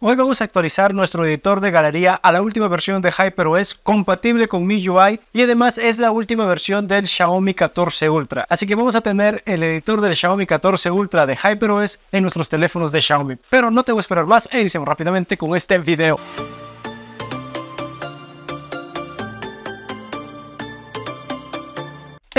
Hoy vamos a actualizar nuestro editor de galería a la última versión de HyperOS compatible con MIUI y además es la última versión del Xiaomi 14 Ultra. Así que vamos a tener el editor del Xiaomi 14 Ultra de HyperOS en nuestros teléfonos de Xiaomi. Pero no te voy a esperar más e iniciamos rápidamente con este video.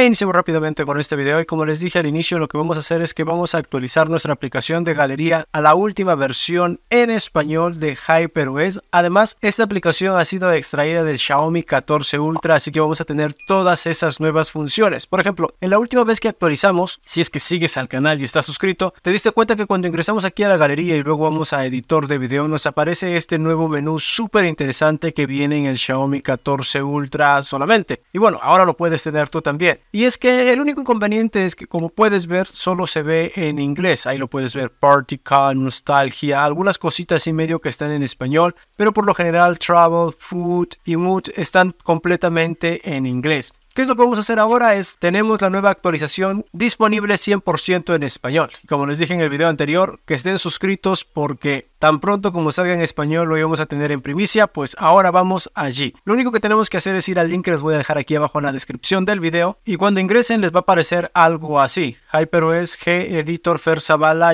iniciamos rápidamente con este video y como les dije al inicio lo que vamos a hacer es que vamos a actualizar nuestra aplicación de galería a la última versión en español de HyperOS. Además esta aplicación ha sido extraída del Xiaomi 14 Ultra así que vamos a tener todas esas nuevas funciones. Por ejemplo en la última vez que actualizamos si es que sigues al canal y estás suscrito te diste cuenta que cuando ingresamos aquí a la galería y luego vamos a editor de video nos aparece este nuevo menú súper interesante que viene en el Xiaomi 14 Ultra solamente. Y bueno ahora lo puedes tener tú también. Y es que el único inconveniente es que, como puedes ver, solo se ve en inglés. Ahí lo puedes ver, Party Nostalgia, algunas cositas y medio que están en español. Pero por lo general, Travel, Food y Mood están completamente en inglés. ¿Qué es lo que vamos a hacer ahora? Es, tenemos la nueva actualización disponible 100% en español. Como les dije en el video anterior, que estén suscritos porque tan pronto como salga en español lo íbamos a tener en primicia, pues ahora vamos allí. Lo único que tenemos que hacer es ir al link que les voy a dejar aquí abajo en la descripción del video y cuando ingresen les va a aparecer algo así. HyperOS G Editor Fer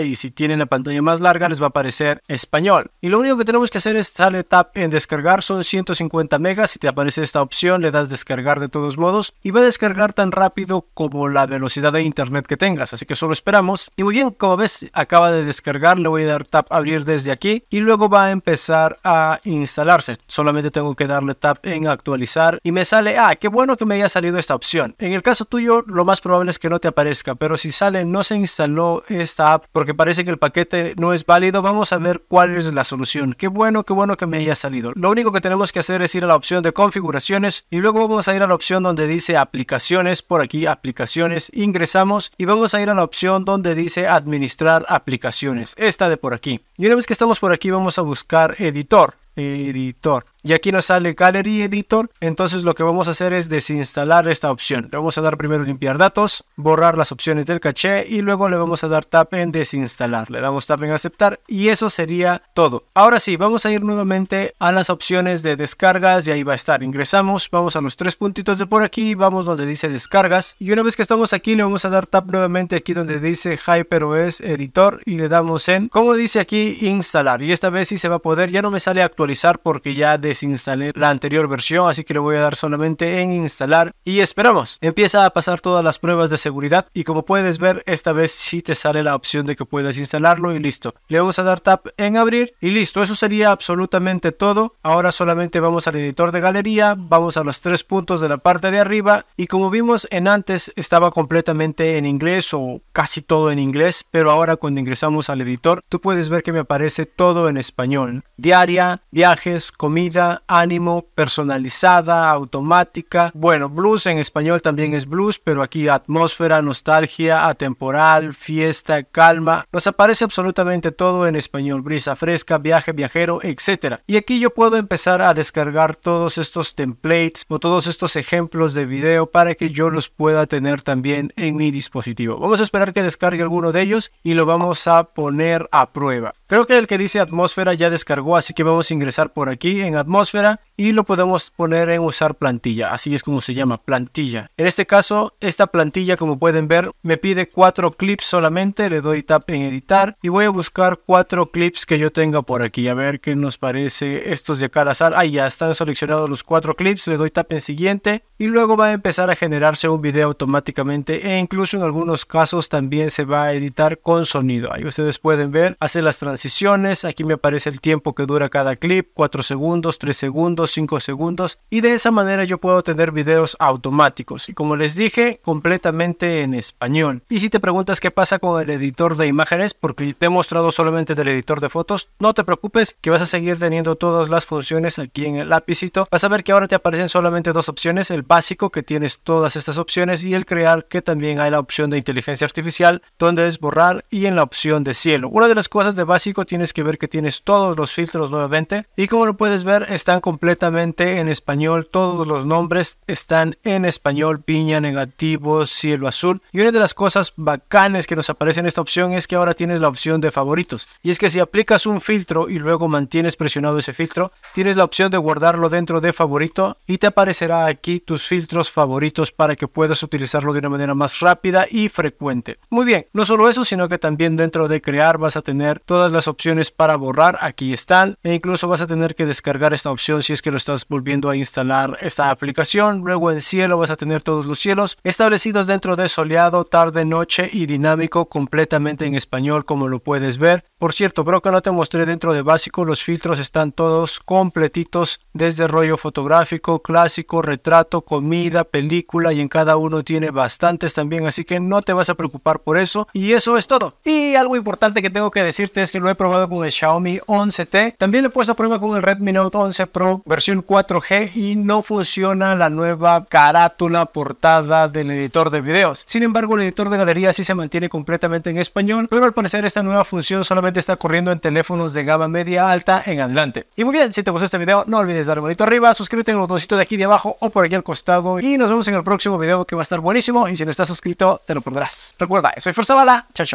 y si tienen la pantalla más larga les va a aparecer español. Y lo único que tenemos que hacer es Sale tap en descargar, son 150 megas, si te aparece esta opción le das descargar de todos modos y va a descargar tan rápido como la velocidad de internet que tengas, así que solo esperamos. Y muy bien, como ves, acaba de descargar, le voy a dar tap abrir desde aquí y luego va a empezar a instalarse. Solamente tengo que darle tap en actualizar y me sale, ah, qué bueno que me haya salido esta opción. En el caso tuyo, lo más probable es que no te aparezca, pero si sale no se instaló esta app porque parece que el paquete no es válido, vamos a ver cuál es la solución. Qué bueno, qué bueno que me haya salido. Lo único que tenemos que hacer es ir a la opción de configuraciones y luego vamos a ir a la opción donde dice dice aplicaciones, por aquí aplicaciones, ingresamos y vamos a ir a la opción donde dice administrar aplicaciones, esta de por aquí. Y una vez que estamos por aquí vamos a buscar editor, editor y aquí nos sale Gallery Editor. Entonces lo que vamos a hacer es desinstalar esta opción. Le vamos a dar primero limpiar datos, borrar las opciones del caché y luego le vamos a dar tap en desinstalar. Le damos tap en aceptar y eso sería todo. Ahora sí, vamos a ir nuevamente a las opciones de descargas y ahí va a estar. Ingresamos, vamos a los tres puntitos de por aquí, vamos donde dice descargas y una vez que estamos aquí le vamos a dar tap nuevamente aquí donde dice HyperOS Editor y le damos en, como dice aquí, instalar. Y esta vez sí se va a poder, ya no me sale actualizar porque ya de pues, instalé la anterior versión, así que le voy a dar solamente en instalar y esperamos. Empieza a pasar todas las pruebas de seguridad y como puedes ver, esta vez Si te sale la opción de que puedas instalarlo y listo. Le vamos a dar tap en abrir y listo, eso sería absolutamente todo. Ahora solamente vamos al editor de galería, vamos a los tres puntos de la parte de arriba y como vimos en antes estaba completamente en inglés o casi todo en inglés, pero ahora cuando ingresamos al editor tú puedes ver que me aparece todo en español. Diaria, viajes, comida, ánimo, personalizada, automática. Bueno, blues en español también es blues, pero aquí atmósfera, nostalgia, atemporal, fiesta, calma. Nos aparece absolutamente todo en español, brisa fresca, viaje, viajero, etc. Y aquí yo puedo empezar a descargar todos estos templates o todos estos ejemplos de video para que yo los pueda tener también en mi dispositivo. Vamos a esperar que descargue alguno de ellos y lo vamos a poner a prueba. Creo que el que dice atmósfera ya descargó, así que vamos a ingresar por aquí en atmósfera y lo podemos poner en usar plantilla, así es como se llama, plantilla. En este caso, esta plantilla como pueden ver me pide cuatro clips solamente, le doy tap en editar y voy a buscar cuatro clips que yo tenga por aquí, a ver qué nos parece estos de acá al azar. Ahí ya están seleccionados los cuatro clips, le doy tap en siguiente y luego va a empezar a generarse un video automáticamente e incluso en algunos casos también se va a editar con sonido. Ahí ustedes pueden ver, hace las transacciones transiciones, aquí me aparece el tiempo que dura cada clip, 4 segundos, 3 segundos, 5 segundos y de esa manera yo puedo tener videos automáticos y como les dije completamente en español. Y si te preguntas qué pasa con el editor de imágenes porque te he mostrado solamente del editor de fotos, no te preocupes que vas a seguir teniendo todas las funciones aquí en el lápizito Vas a ver que ahora te aparecen solamente dos opciones, el básico que tienes todas estas opciones y el crear que también hay la opción de inteligencia artificial donde es borrar y en la opción de cielo. Una de las cosas de base tienes que ver que tienes todos los filtros nuevamente y como lo puedes ver están completamente en español, todos los nombres están en español, piña, negativo, cielo azul y una de las cosas bacanes que nos aparece en esta opción es que ahora tienes la opción de favoritos y es que si aplicas un filtro y luego mantienes presionado ese filtro tienes la opción de guardarlo dentro de favorito y te aparecerá aquí tus filtros favoritos para que puedas utilizarlo de una manera más rápida y frecuente. Muy bien, no solo eso sino que también dentro de crear vas a tener todas las opciones para borrar, aquí están. E incluso vas a tener que descargar esta opción si es que lo estás volviendo a instalar esta aplicación. Luego en cielo vas a tener todos los cielos establecidos dentro de soleado, tarde, noche y dinámico completamente en español como lo puedes ver. Por cierto, bro que no te mostré dentro de básico, los filtros están todos completitos desde rollo fotográfico, clásico, retrato, comida, película y en cada uno tiene bastantes también, así que no te vas a preocupar por eso. Y eso es todo. Y algo importante que tengo que decirte es que lo he probado con el Xiaomi 11T. También lo he puesto a prueba con el Redmi Note 11 Pro versión 4G y no funciona la nueva carátula portada del editor de videos. Sin embargo, el editor de galería sí se mantiene completamente en español, pero al parecer esta nueva función solamente está corriendo en teléfonos de gama media alta en adelante. Y muy bien, si te gustó este video, no olvides darle bonito arriba, suscríbete en el botoncito de aquí de abajo o por aquí al costado y nos vemos en el próximo video que va a estar buenísimo y si no estás suscrito, te lo perderás. Recuerda, soy Fuerza Bala, chao chao.